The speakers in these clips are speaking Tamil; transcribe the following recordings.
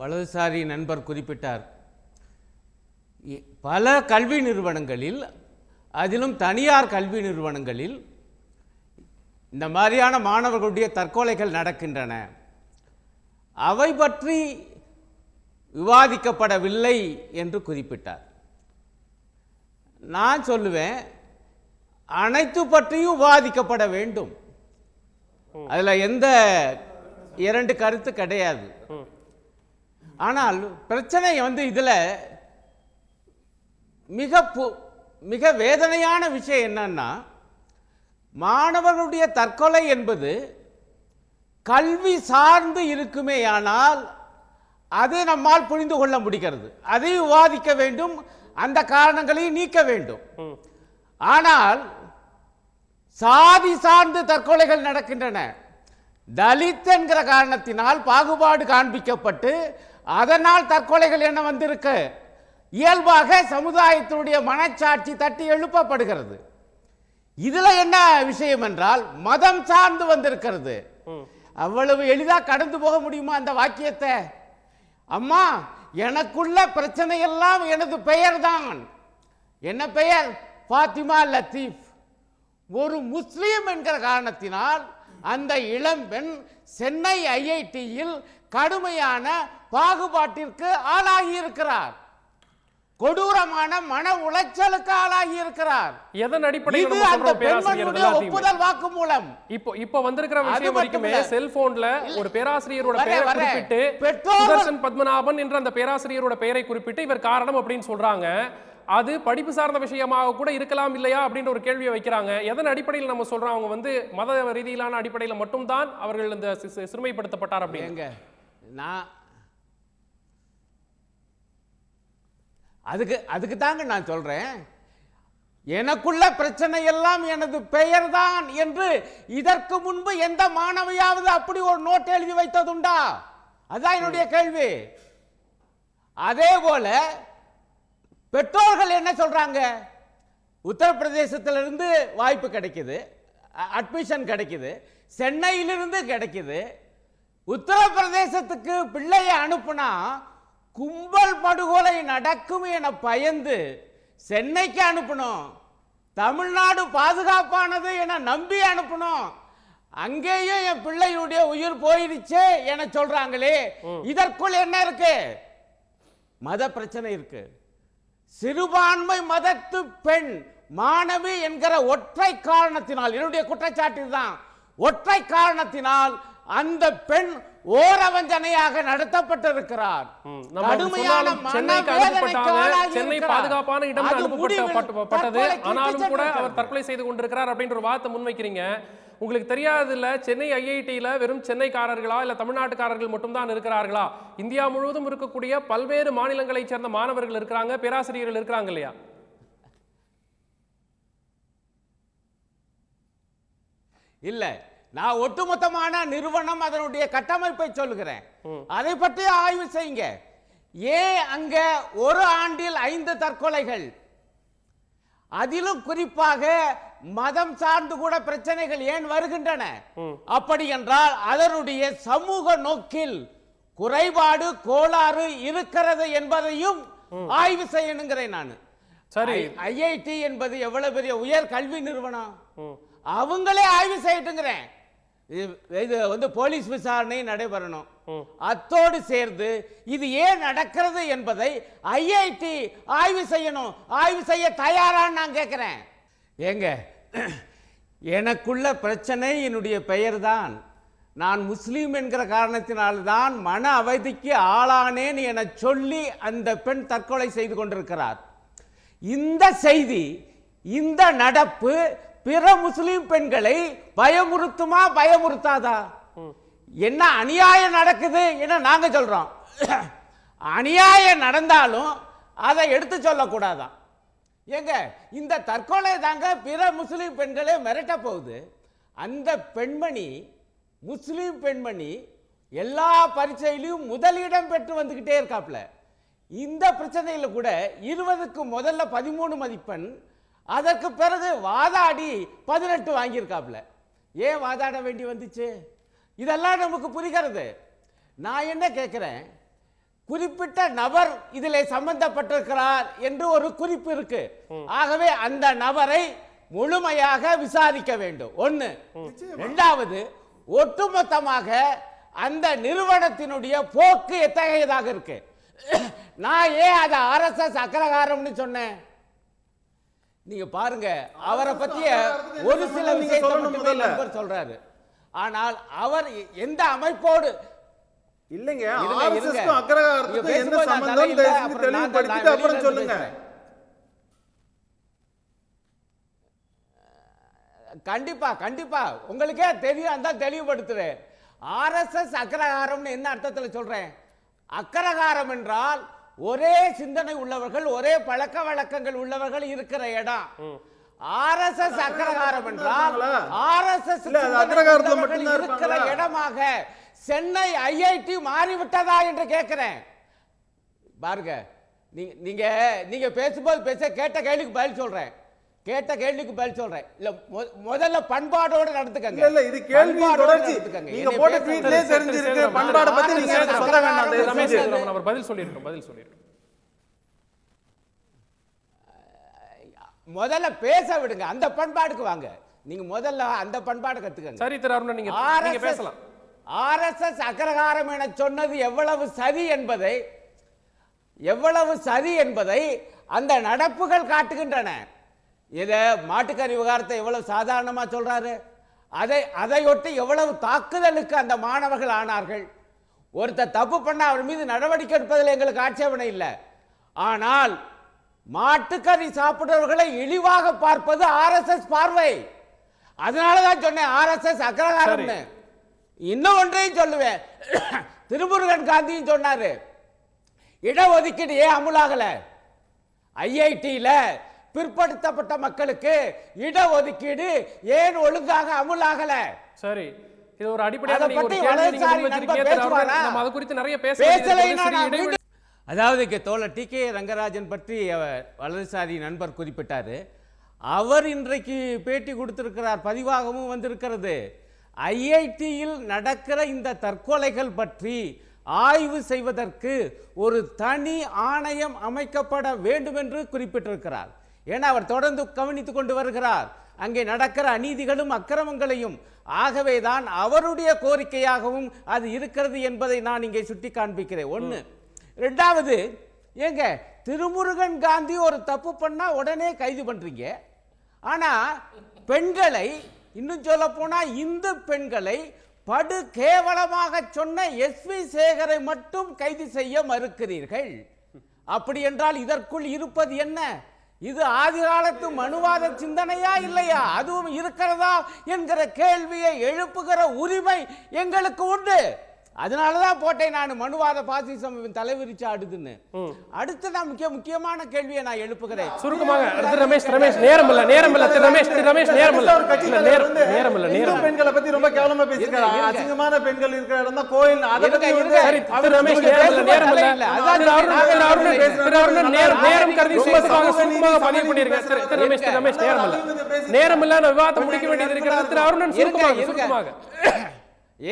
வலதுசாரி நண்பர் குறிப்பிட்டார் பல கல்வி நிறுவனங்களில் அதிலும் தனியார் கல்வி நிறுவனங்களில் இந்த மாதிரியான மாணவர்களுடைய தற்கொலைகள் நடக்கின்றன அவை பற்றி விவாதிக்கப்படவில்லை என்று குறிப்பிட்டார் நான் சொல்லுவேன் அனைத்து பற்றியும் விவாதிக்கப்பட வேண்டும் அதில் எந்த இரண்டு கருத்து கிடையாது ஆனால் பிரச்சனை வந்து இதில் மிக பு மிக வேதனையான விஷயம் என்னன்னா மாணவர்களுடைய தற்கொலை என்பது கல்வி சார்ந்து இருக்குமே ஆனால் அது நம்மால் புரிந்து கொள்ள முடிகிறது அதை விவாதிக்க வேண்டும் அந்த காரணங்களையும் நீக்க வேண்டும் ஆனால் சாதி சார்ந்து தற்கொலைகள் நடக்கின்றன தலித் என்கிற காரணத்தினால் பாகுபாடு காண்பிக்கப்பட்டு அதனால் தற்கொலைகள் என்ன வந்திருக்கு இயல்பாக சமுதாயத்தினுடைய மனச்சாட்சி தட்டி எழுப்பப்படுகிறது இதுல என்ன விஷயம் என்றால் மதம் சார்ந்து வந்திருக்கிறது அவ்வளவு எளிதாக கடந்து போக முடியுமா அந்த வாக்கியத்தை அம்மா எனக்குள்ள பிரச்சனை எல்லாம் எனது பெயர் தான் என்ன பெயர் பாத்திமா லத்தீப் ஒரு முஸ்லீம் என்கிற காரணத்தினால் அந்த இளம்பெண் சென்னை ஐஐடியில் கடுமையான பாகுபாட்டிற்கு ஆளாகி இருக்கிறார் கொடூரமான மன உளைச்சலுக்கு ஆளாகி இருக்கிறார் எதன் அடிப்படையில் ஒப்புதல் வாக்கு மூலம் இப்போ இப்போ வந்திருக்கிற விஷயம் வரைக்குமே செல்போன்ல ஒரு பேராசிரியரோட பெயரை குறிப்பிட்டு சுதர்சன் பத்மநாபன் என்ற அந்த பேராசிரியரோட பெயரை குறிப்பிட்டு இவர் காரணம் அப்படின்னு சொல்றாங்க அது படிப்பு சார்ந்த விஷயமாக கூட இருக்கலாம் இல்லையா அப்படின்ற ஒரு கேள்வியை வைக்கிறாங்க எதன் அடிப்படையில் நம்ம சொல்றோம் அவங்க வந்து மத ரீதியிலான அடிப்படையில் மட்டும்தான் அவர்கள் இந்த சிறுமைப்படுத்தப்பட்டார் அப்படிங்க நான் அதுக்கு அதுக்கு தாங்க நான் சொல்கிறேன் எனக்குள்ள பிரச்சனை எல்லாம் எனது பெயர் தான் என்று இதற்கு முன்பு எந்த மாணவியாவது அப்படி ஒரு நோட் எழுதி வைத்ததுண்டா அதுதான் என்னுடைய கேள்வி அதே போல பெற்றோர்கள் என்ன சொல்றாங்க உத்தரப்பிரதேசத்திலிருந்து வாய்ப்பு கிடைக்குது அட்மிஷன் கிடைக்குது சென்னையிலிருந்து கிடைக்குது உத்தரப்பிரதேசத்துக்கு பிள்ளையை அனுப்புனா கும்பல் படுகொலை நடக்கும் என பயந்து சென்னைக்கு அனுப்பணும் தமிழ்நாடு பாதுகாப்பானது என நம்பி அனுப்பணும் அங்கேயும் என் பிள்ளையுடைய உயிர் போயிடுச்சு என சொல்றாங்களே இதற்குள் என்ன இருக்கு மத பிரச்சனை இருக்கு சிறுபான்மை மதத்து பெண் மாணவி என்கிற ஒற்றை காரணத்தினால் என்னுடைய குற்றச்சாட்டு தான் ஒற்றை காரணத்தினால் அந்த பெண் ஓரவஞ்சனையாக நடத்தப்பட்டிருக்கிறார் சென்னை பாதுகாப்பான இடம் அனுப்பப்பட்டது ஆனாலும் கூட அவர் தற்கொலை செய்து கொண்டிருக்கிறார் அப்படின்ற ஒரு வார்த்தை முன்வைக்கிறீங்க உங்களுக்கு தெரியாதுல சென்னை ஐஐடியில வெறும் சென்னைக்காரர்களா இல்ல தமிழ்நாட்டுக்காரர்கள் மட்டும்தான் இருக்கிறார்களா இந்தியா முழுவதும் இருக்கக்கூடிய பல்வேறு மாநிலங்களைச் சேர்ந்த மாணவர்கள் இருக்கிறாங்க பேராசிரியர்கள் இருக்கிறாங்க இல்லையா இல்லை நான் ஒட்டுமொத்தமான நிறுவனம் அதனுடைய கட்டமைப்பை சொல்லுகிறேன் அதை பற்றி ஆய்வு செய்யுங்க ஏன் அங்க ஒரு ஆண்டில் ஐந்து தற்கொலைகள் அதிலும் குறிப்பாக மதம் சார்ந்து கூட பிரச்சனைகள் ஏன் வருகின்றன அப்படி என்றால் அதனுடைய சமூக நோக்கில் குறைபாடு கோளாறு இருக்கிறது என்பதையும் ஆய்வு செய்யணுங்கிறேன் நான் சரி ஐஐடி என்பது எவ்வளவு பெரிய உயர் கல்வி நிறுவனம் அவங்களே ஆய்வு செய்யட்டுங்கிறேன் இது வந்து போலீஸ் விசாரணை நடைபெறணும் அத்தோடு சேர்ந்து இது ஏன் நடக்கிறது என்பதை ஐஐடி ஆய்வு செய்யணும் ஆய்வு செய்ய தயாரான்னு நான் கேட்குறேன் ஏங்க எனக்குள்ள பிரச்சனை என்னுடைய பெயர் தான் நான் முஸ்லீம் என்கிற காரணத்தினால்தான் மன அவதிக்கு ஆளானேன் என சொல்லி அந்த பெண் தற்கொலை செய்து கொண்டிருக்கிறார் இந்த செய்தி இந்த நடப்பு பிற முஸ்லீம் பெண்களை பயமுறுத்துமா பயமுறுத்தாதா என்ன அநியாயம் நடக்குது என நாங்கள் சொல்கிறோம் அநியாயம் நடந்தாலும் அதை எடுத்து சொல்லக்கூடாதான் ஏங்க இந்த தற்கொலை தாங்க பிற முஸ்லீம் பெண்களே மிரட்ட போகுது அந்த பெண்மணி முஸ்லீம் பெண்மணி எல்லா பரீட்சையிலையும் முதலிடம் பெற்று வந்துக்கிட்டே இருக்காப்ல இந்த பிரச்சனையில் கூட இருபதுக்கு முதல்ல பதிமூணு மதிப்பெண் அதற்கு பிறகு வாதாடி பதினெட்டு வாங்கியிருக்காப்ல ஏன் வாதாட வேண்டி வந்துச்சு இதெல்லாம் நமக்கு புரிகிறது நான் என்ன கேட்குறேன் குறிப்பிட்ட நபர் இதில் சம்பந்தப்பட்டிருக்கிறார் என்று ஒரு குறிப்பு இருக்கு ஆகவே அந்த நபரை முழுமையாக விசாரிக்க வேண்டும் ஒன்று ரெண்டாவது ஒட்டுமொத்தமாக அந்த நிறுவனத்தினுடைய போக்கு எத்தகையதாக இருக்கு நான் ஏன் அதை ஆர்எஸ்எஸ் அக்ரகாரம்னு சொன்னேன் நீங்க பாருங்க அவரை பத்திய ஒரு சில விஷயத்தை சொல்றாரு ஆனால் அவர் எந்த அமைப்போடு இல்லைங்க சொல்லுங்க கண்டிப்பா கண்டிப்பா உங்களுக்கே தெரியும் தான் தெளிவுபடுத்துறேன் ஆர்எஸ்எஸ் அக்கரகாரம் என்ன அர்த்தத்தில் சொல்றேன் அக்கரகாரம் என்றால் ஒரே சிந்தனை உள்ளவர்கள் ஒரே பழக்க வழக்கங்கள் உள்ளவர்கள் இருக்கிற இடம் ஆர்எஸ்எஸ் அக்ரகாரம் என்றால் ஆர்எஸ்எஸ் இருக்கிற இடமாக சென்னை ஐஐடி மாறிவிட்டதா என்று கேட்கிறேன் பாருங்க நீங்க நீங்க பேசும்போது பேச கேட்ட கேள்விக்கு பதில் சொல்றேன் கேட்ட கேள்விக்கு பதில் சொல்றேன் இல்ல முதல்ல பண்பாடோட நடத்துக்கங்க இல்ல இது கேள்வி தொடர்ச்சி நீங்க போட்ட ட்வீட்லயே தெரிஞ்சிருக்கு பண்பாட பத்தி நீங்க எனக்கு சொல்ல வேண்டாம் ரமேஷ் அவர் பதில் சொல்லிருக்கோம் பதில் சொல்லிருக்கோம் முதல்ல பேச விடுங்க அந்த பண்பாடுக்கு வாங்க நீங்க முதல்ல அந்த பண்பாடு கத்துக்கங்க சரி திரு நீங்க நீங்க பேசலாம் ஆர்எஸ்எஸ் அக்ரகாரம் என சொன்னது எவ்வளவு சதி என்பதை எவ்வளவு சதி என்பதை அந்த நடப்புகள் காட்டுகின்றன இதை மாட்டுக்கறி விவகாரத்தை எவ்வளவு சாதாரணமாக சொல்கிறாரு அதை அதையொட்டி எவ்வளவு தாக்குதலுக்கு அந்த மாணவர்கள் ஆனார்கள் ஒருத்தர் தப்பு பண்ணால் அவர் மீது நடவடிக்கை எடுப்பதில் எங்களுக்கு ஆட்சேபனை இல்லை ஆனால் மாட்டுக்கறி சாப்பிடுறவர்களை இழிவாக பார்ப்பது ஆர்எஸ்எஸ் பார்வை அதனால தான் சொன்னேன் ஆர்எஸ்எஸ் அக்ரகாரம் இன்னும் ஒன்றையும் சொல்லுவேன் திருமுருகன் காந்தியும் சொன்னார் இடஒதுக்கீடு ஏன் அமுலாகலை ஐஐடியில் பிற்படுத்தப்பட்ட மக்களுக்கு இடஒதுக்கீடு ஏன் ஒழுங்காக அமுலாகல சரி இது ஒரு அடிப்படையான அதாவது தோழர் டி கே ரங்கராஜன் பற்றி வலதுசாரி நண்பர் குறிப்பிட்டார் அவர் இன்றைக்கு பேட்டி கொடுத்திருக்கிறார் பதிவாகவும் வந்திருக்கிறது ஐஐடியில் நடக்கிற இந்த தற்கொலைகள் பற்றி ஆய்வு செய்வதற்கு ஒரு தனி ஆணையம் அமைக்கப்பட வேண்டும் என்று குறிப்பிட்டிருக்கிறார் ஏன்னா அவர் தொடர்ந்து கவனித்துக் கொண்டு வருகிறார் அங்கே நடக்கிற அநீதிகளும் அக்கிரமங்களையும் ஆகவே தான் அவருடைய கோரிக்கையாகவும் அது இருக்கிறது என்பதை நான் இங்கே சுட்டி காண்பிக்கிறேன் ஒன்று ரெண்டாவது ஏங்க திருமுருகன் காந்தி ஒரு தப்பு பண்ணால் உடனே கைது பண்ணுறீங்க ஆனால் பெண்களை இன்னும் சொல்ல போனால் இந்து பெண்களை படு கேவலமாக சொன்ன எஸ் வி சேகரை மட்டும் கைது செய்ய மறுக்கிறீர்கள் அப்படி என்றால் இதற்குள் இருப்பது என்ன இது ஆதிகாலத்து மனுவாத சிந்தனையா இல்லையா அதுவும் இருக்கிறதா என்கிற கேள்வியை எழுப்புகிற உரிமை எங்களுக்கு உண்டு அதனால தான் போட்டேன் நான் மனுவாத பாசிசம் தலைவிரிச்சு ஆடுதுன்னு அடுத்து நான் முக்கிய முக்கியமான கேள்வியை நான் எழுப்புகிறேன் சுருக்கமாக ரமேஷ் ரமேஷ் நேரம் இல்ல நேரம் இல்ல ரமேஷ் ரமேஷ் நேரம் இல்ல நேரம் நேரம் இல்ல நேரம் பெண்களை பத்தி ரொம்ப கேவலமா பேசிக்கிறாங்க அசிங்கமான பெண்கள் இருக்கிற இடம் தான் கோயில் அதை பத்தி சரி திரு ரமேஷ் நேரம் இல்ல நேரம் இல்ல திரு அருண் திரு நேரம் நேரம் கருதி சும்மா சும்மா பதிவு பண்ணிருக்கேன் சரி திரு ரமேஷ் ரமேஷ் நேரம் இல்ல நேரம் இல்ல நான் விவாதத்தை முடிக்க வேண்டியது இருக்கிறது திரு அருணன் சுருக்கமாக சுருக்கமாக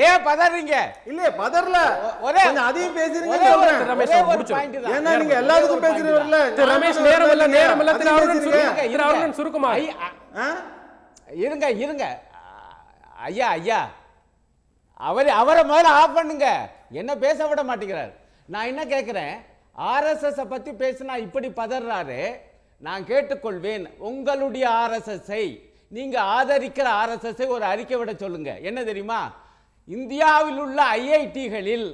ஏன் பதறீங்க இல்ல பதறல ஒரே அதையும் பேசுறீங்க ரமேஷ் முடிச்சிரும் ஏன்னா நீங்க எல்லாத்துக்கும் பேசுறீங்கல்ல ரமேஷ் நேரம் இல்ல நேரம் இல்ல திரு அருணன் சுருக்கமா திரு இருங்க இருங்க ஐயா ஐயா அவரை அவரை முதல்ல ஆஃப் பண்ணுங்க என்ன பேச விட மாட்டேங்கிறார் நான் என்ன கேட்குறேன் ஆர்எஸ்எஸை பத்தி பேசினா இப்படி பதறாரு நான் கேட்டுக்கொள்வேன் உங்களுடைய ஆர்எஸ்எஸ்ஐ நீங்க ஆதரிக்கிற ஆர்எஸ்எஸ்ஐ ஒரு அறிக்கை விட சொல்லுங்க என்ன தெரியுமா இந்தியாவில் உள்ள ஐஐடிகளில்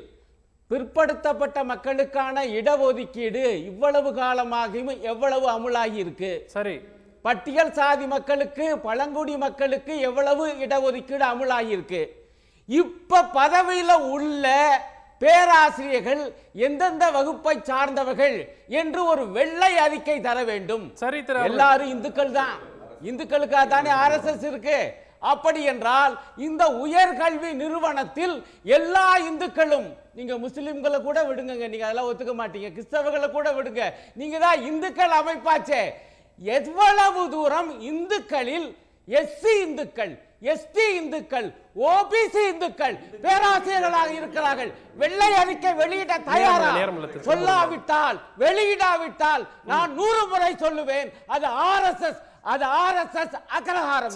பிற்படுத்தப்பட்ட மக்களுக்கான இடஒதுக்கீடு இவ்வளவு காலமாகியும் எவ்வளவு அமுலாகி இருக்கு சரி பட்டியல் சாதி மக்களுக்கு பழங்குடி மக்களுக்கு எவ்வளவு இடஒதுக்கீடு அமுலாகி இருக்கு இப்ப பதவியில் உள்ள பேராசிரியர்கள் எந்தெந்த வகுப்பை சார்ந்தவர்கள் என்று ஒரு வெள்ளை அறிக்கை தர வேண்டும் சரி எல்லாரும் இந்துக்கள் தான் இந்துக்களுக்காக தானே ஆர்எஸ்எஸ் இருக்கு அப்படி என்றால் இந்த உயர்கல்வி நிறுவனத்தில் எல்லா இந்துக்களும் நீங்க முஸ்லிம்களை கூட விடுங்க நீங்க அதெல்லாம் ஒத்துக்க மாட்டீங்க கிறிஸ்தவர்களை கூட விடுங்க நீங்க தான் இந்துக்கள் அமைப்பாச்சே எவ்வளவு தூரம் இந்துக்களில் எஸ்சி இந்துக்கள் எஸ்டி இந்துக்கள் ஓபிசி இந்துக்கள் பேராசிரியர்களாக இருக்கிறார்கள் வெள்ளை அறிக்கை வெளியிட தயாரா சொல்லாவிட்டால் வெளியிடாவிட்டால் நான் நூறு முறை சொல்லுவேன் அது ஆர் எஸ் எஸ் அது ஆர் எஸ்